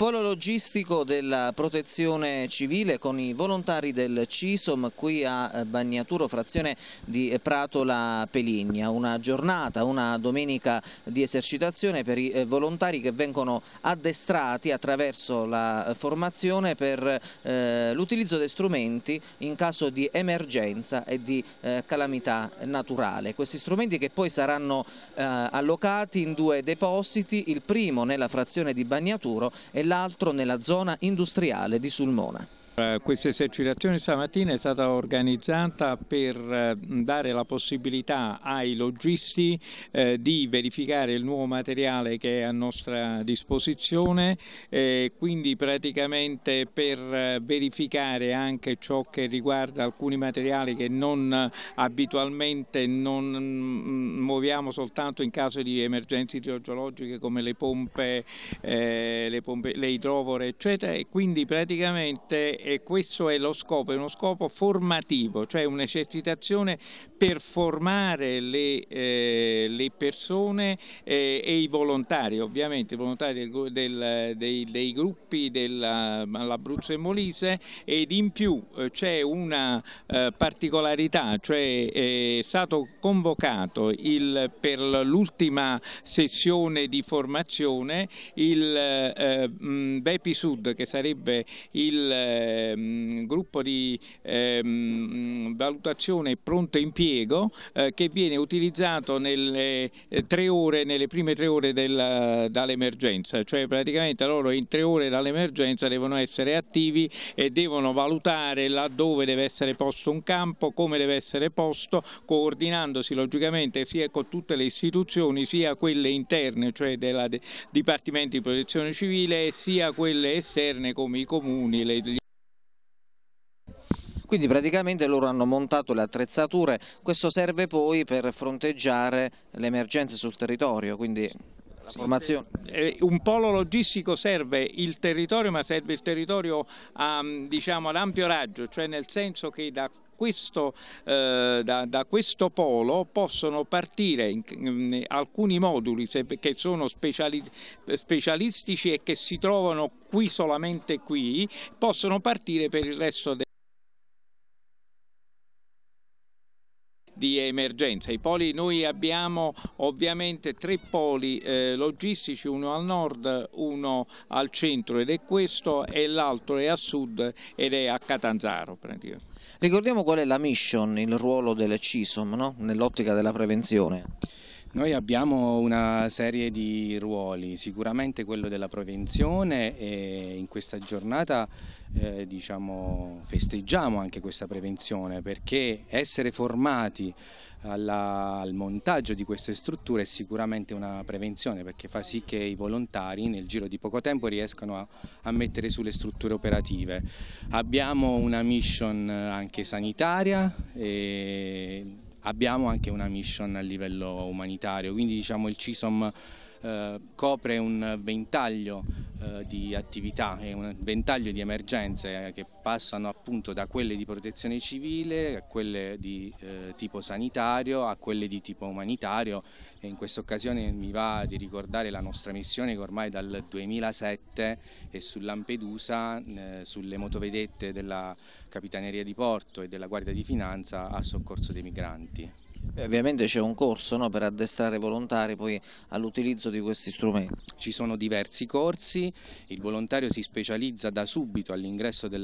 Polo logistico della protezione civile con i volontari del CISOM qui a eh, Bagnaturo, frazione di eh, Pratola Peligna. Una giornata, una domenica di esercitazione per i eh, volontari che vengono addestrati attraverso la formazione per eh, l'utilizzo dei strumenti in caso di emergenza e di eh, calamità naturale. Questi strumenti che poi saranno eh, allocati in due depositi, il primo nella frazione di Bagnaturo e l'altro nella zona industriale di Sulmona. Eh, questa esercitazione stamattina è stata organizzata per eh, dare la possibilità ai logisti eh, di verificare il nuovo materiale che è a nostra disposizione, eh, quindi praticamente per verificare anche ciò che riguarda alcuni materiali che non abitualmente non mm, muoviamo soltanto in caso di emergenze idrogeologiche come le pompe, eh, le, pompe le idrovore eccetera e quindi praticamente e questo è lo scopo, è uno scopo formativo, cioè un'esercitazione per formare le, eh, le persone eh, e i volontari, ovviamente i volontari del, del, dei, dei, gruppi dell'Abruzzo e Molise ed in più eh, c'è una eh, particolarità, cioè è stato convocato il, per l'ultima sessione di formazione il eh, mm, Bepi Sud che sarebbe il ehm, gruppo di ehm, valutazione pronto impiego eh, che viene utilizzato nelle, eh, tre ore, nelle prime tre ore eh, dall'emergenza, cioè praticamente loro in tre ore dall'emergenza devono essere attivi e devono valutare laddove deve essere posto un campo, come deve essere posto, coordinandosi logicamente sia con tutte le istituzioni sia quelle interne, cioè del Dipartimento di Protezione Civile, sia quelle esterne come i comuni, le, gli quindi praticamente loro hanno montato le attrezzature, questo serve poi per fronteggiare le emergenze sul territorio, quindi formazione. Eh, un polo logistico serve il territorio, ma serve il territorio a, ehm, diciamo, ad ampio raggio, cioè nel senso che da questo, eh, da, da, questo polo possono partire in, in, alcuni moduli se, che sono speciali, specialistici e che si trovano qui solamente qui, possono partire per il resto del di emergenza. I poli, noi abbiamo ovviamente tre poli eh, logistici, uno al nord, uno al centro ed è questo e l'altro è a sud ed è a Catanzaro. Ricordiamo qual è la mission, il ruolo del CISOM no? nell'ottica della prevenzione. Noi abbiamo una serie di ruoli, sicuramente quello della prevenzione e in questa giornata eh, diciamo, festeggiamo anche questa prevenzione perché essere formati alla, al montaggio di queste strutture è sicuramente una prevenzione perché fa sì che i volontari nel giro di poco tempo riescano a, a mettere sulle strutture operative. Abbiamo una mission eh, anche sanitaria. E abbiamo anche una mission a livello umanitario, quindi diciamo il CISOM eh, copre un ventaglio eh, di attività e un ventaglio di emergenze che passano appunto da quelle di protezione civile a quelle di eh, tipo sanitario a quelle di tipo umanitario e in questa occasione mi va di ricordare la nostra missione che ormai dal 2007 è su Lampedusa sulle motovedette della Capitaneria di Porto e della Guardia di Finanza a soccorso dei migranti. Eh, ovviamente c'è un corso no, per addestrare volontari poi all'utilizzo di questi strumenti. Ci sono diversi corsi, il volontario si specializza da subito all'ingresso del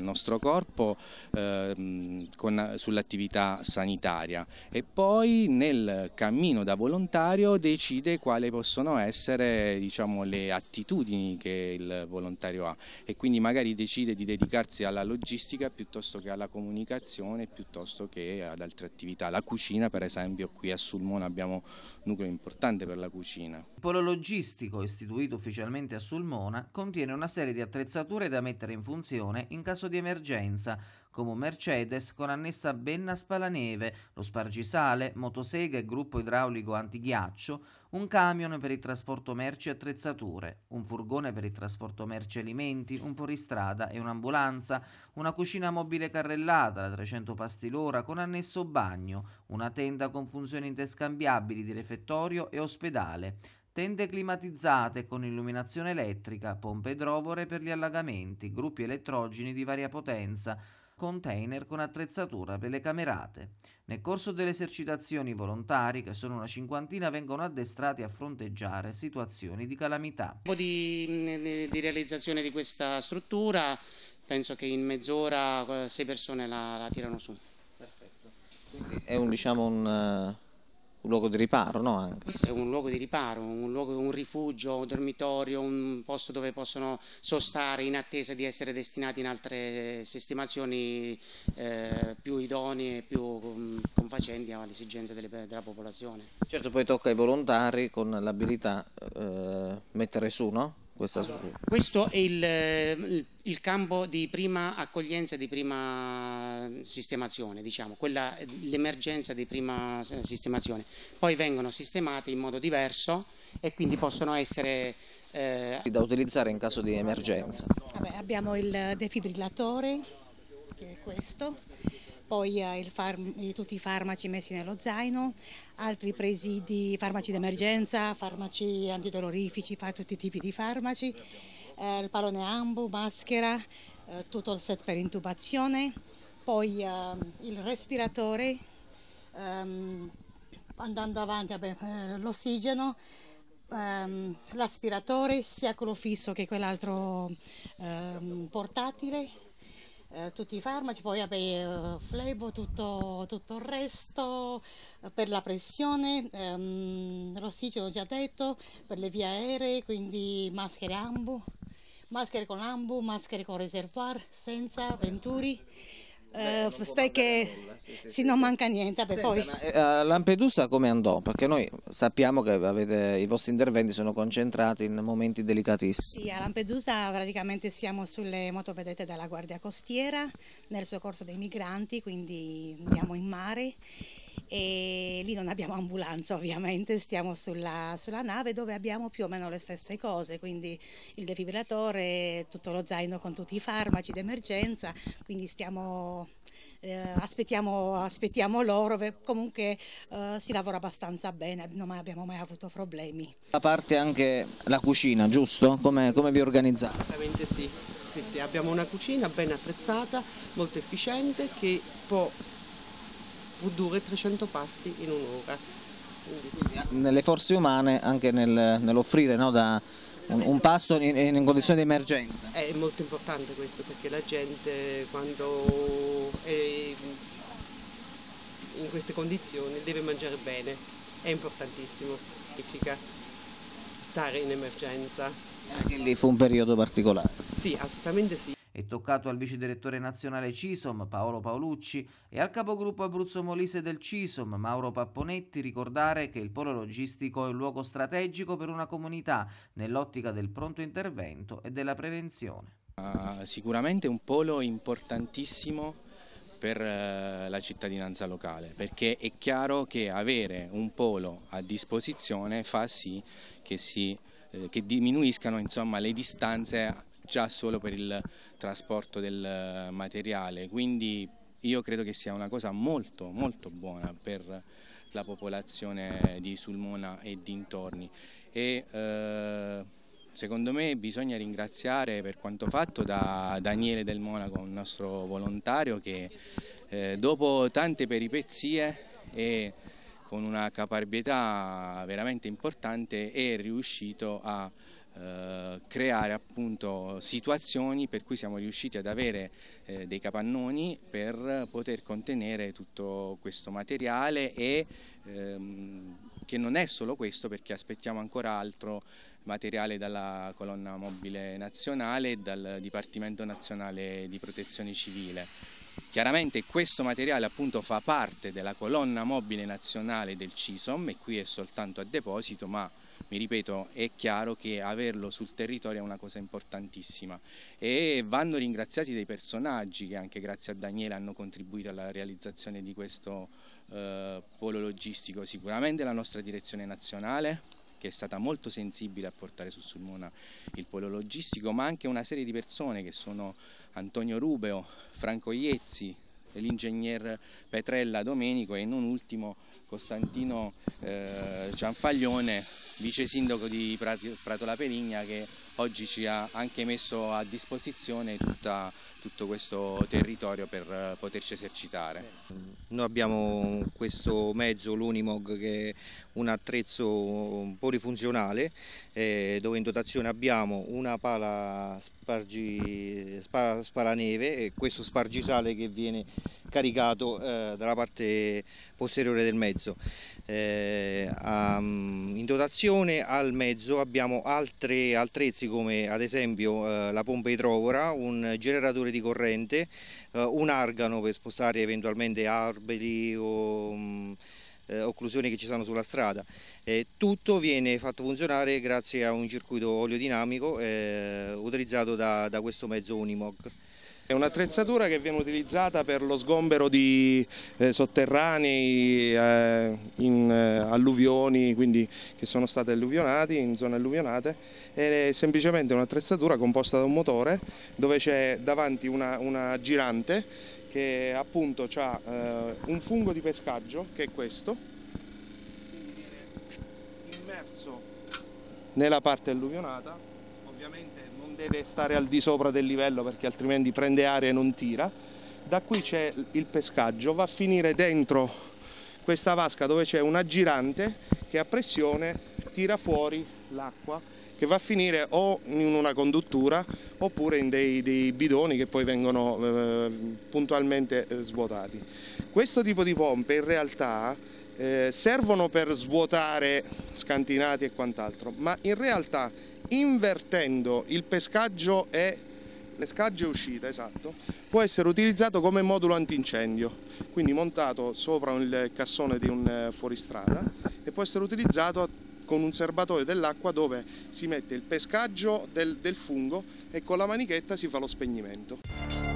nostro corpo eh, sull'attività sanitaria e poi nel cammino da volontario decide quali possono essere diciamo, le attitudini che il volontario ha e quindi magari decide di dedicarsi alla logistica piuttosto che alla comunicazione, piuttosto che ad altre attività, la cucina, per esempio qui a Sulmona abbiamo un nucleo importante per la cucina. Il polo logistico istituito ufficialmente a Sulmona contiene una serie di attrezzature da mettere in funzione in caso di emergenza, come un Mercedes con annessa benna spalaneve, lo spargisale, motosega e gruppo idraulico antighiaccio, un camion per il trasporto merci e attrezzature, un furgone per il trasporto merci e alimenti, un fuoristrada e un'ambulanza, una cucina mobile carrellata da 300 pasti l'ora con annesso bagno, una tenda con funzioni interscambiabili di refettorio e ospedale, tende climatizzate con illuminazione elettrica, pompe idrovore per gli allagamenti, gruppi elettrogeni di varia potenza, container con attrezzatura per le camerate. Nel corso delle esercitazioni i volontari, che sono una cinquantina, vengono addestrati a fronteggiare situazioni di calamità. Mm, di, di realizzazione di questa struttura penso che in mezz'ora eh, sei persone la, la tirano su. Perfetto. Quindi è un, diciamo, un, eh, un luogo di riparo, no? Anche. Questo è un luogo di riparo, un, luogo, un rifugio, un dormitorio, un posto dove possono sostare in attesa di essere destinati in altre sistemazioni eh, più idonee, più mm, confacenti alle esigenze delle, della popolazione. Certo, poi tocca ai volontari con l'abilità eh, mettere su, no? questa allora, questo è il, eh, il, campo di prima accoglienza, e di prima mm, sistemazione, diciamo, quella, eh, l'emergenza di prima eh, sistemazione. Poi vengono sistemate in modo diverso e quindi possono essere... Eh, da utilizzare in caso di emergenza. Vabbè, abbiamo il defibrillatore, che è questo, poi eh, tutti i farmaci messi nello zaino, altri presidi, farmaci d'emergenza, farmaci antidolorifici, tutti i tipi di farmaci, eh, il pallone ambu, maschera, eh, tutto il set per intubazione, poi eh, il respiratore, ehm, andando avanti eh, l'ossigeno, ehm, l'aspiratore, sia quello fisso che quell'altro ehm, portatile eh, tutti i farmaci, poi vabbè, eh, flebo, tutto, tutto, il resto, eh, per la pressione, ehm, l'ossigeno già detto, per le vie aeree, quindi maschere ambu, maschere con ambu, maschere con reservoir, senza, venturi. Eh, Beh, stai che sì, sì, sì, non manca niente. Vabbè, Senta, poi... ma, eh, Lampedusa come andò? Perché noi sappiamo che avete, i vostri interventi sono concentrati in momenti delicatissimi. Sì, a Lampedusa praticamente siamo sulle motovedette della Guardia Costiera nel soccorso dei migranti, quindi andiamo in mare e lì non abbiamo ambulanza ovviamente, stiamo sulla, sulla, nave dove abbiamo più o meno le stesse cose, quindi il defibrillatore, tutto lo zaino con tutti i farmaci d'emergenza, quindi stiamo, eh, aspettiamo, aspettiamo, loro, comunque eh, si lavora abbastanza bene, non abbiamo mai avuto problemi. A parte anche la cucina, giusto? Come, come vi organizzate? Esattamente sì. Sì, sì, abbiamo una cucina ben attrezzata, molto efficiente che può produrre 300 pasti in un'ora. Eh, nelle forze umane anche nel, nell'offrire no, un, un, pasto in, in condizioni di emergenza. È molto importante questo perché la gente quando è in queste condizioni deve mangiare bene, è importantissimo, significa stare in emergenza. Anche lì fu un periodo particolare. Sì, assolutamente sì. È toccato al vice direttore nazionale CISOM Paolo Paolucci e al capogruppo Abruzzo Molise del CISOM Mauro Papponetti ricordare che il polo logistico è un luogo strategico per una comunità nell'ottica del pronto intervento e della prevenzione. Uh, sicuramente un polo importantissimo per eh, la cittadinanza locale, perché è chiaro che avere un polo a disposizione fa sì che si eh, che diminuiscano insomma, le distanze già solo per il trasporto del eh, materiale. Quindi io credo che sia una cosa molto molto buona per la popolazione di Sulmona e dintorni. E, eh, secondo me bisogna ringraziare per quanto fatto da Daniele Del Monaco, un nostro volontario che eh, dopo tante peripezie e con una caparbietà veramente importante è riuscito a eh, creare appunto situazioni per cui siamo riusciti ad avere eh, dei capannoni per poter contenere tutto questo materiale e ehm, che non è solo questo perché aspettiamo ancora altro materiale dalla colonna mobile nazionale e dal Dipartimento Nazionale di Protezione Civile. Chiaramente questo materiale appunto fa parte della colonna mobile nazionale del CISOM e qui è soltanto a deposito, ma mi ripeto, è chiaro che averlo sul territorio è una cosa importantissima e vanno ringraziati dei personaggi che anche grazie a Daniele hanno contribuito alla realizzazione di questo eh, polo logistico, sicuramente la nostra direzione nazionale, che è stata molto sensibile a portare su Sulmona il polo logistico, ma anche una serie di persone che sono Antonio Rubeo, Franco Iezzi, l'ingegner Petrella Domenico e non ultimo Costantino eh, Cianfaglione, vice sindaco di Prato, La Perigna, che oggi ci ha anche messo a disposizione tutta tutto questo territorio per eh, poterci esercitare. Noi abbiamo questo mezzo, l'Unimog, che è un attrezzo polifunzionale eh, dove in dotazione abbiamo una pala spargi, spara, sparaneve e questo spargisale che viene caricato eh, dalla parte posteriore del mezzo. Eh, a, in dotazione al mezzo abbiamo altri attrezzi come ad esempio eh, la pompa idrovora, un generatore generatore di corrente, eh, un argano per spostare eventualmente alberi o mm, eh, occlusioni che ci sono sulla strada. Eh, tutto viene fatto funzionare grazie a un circuito oleodinamico eh, utilizzato da, da questo mezzo Unimog. È un'attrezzatura che viene utilizzata per lo sgombero di eh, sotterranei eh, in eh, alluvioni, quindi che sono state alluvionati, in zone alluvionate. È semplicemente un'attrezzatura composta da un motore dove c'è davanti una, una, girante che appunto ha eh, un fungo di pescaggio che è questo, quindi viene immerso nella parte alluvionata deve stare al di sopra del livello perché altrimenti prende aria e non tira. Da qui c'è il pescaggio, va a finire dentro questa vasca dove c'è una girante che a pressione tira fuori l'acqua che va a finire o in una conduttura oppure in dei, dei bidoni che poi vengono eh, puntualmente eh, svuotati. Questo tipo di pompe in realtà eh, servono per svuotare scantinati e quant'altro, ma in realtà invertendo il pescaggio e l'escaggio scagge uscite, esatto, può essere utilizzato come modulo antincendio, quindi montato sopra il cassone di un eh, fuoristrada e può essere utilizzato con un serbatoio dell'acqua dove si mette il pescaggio del, del fungo e con la manichetta si fa lo spegnimento.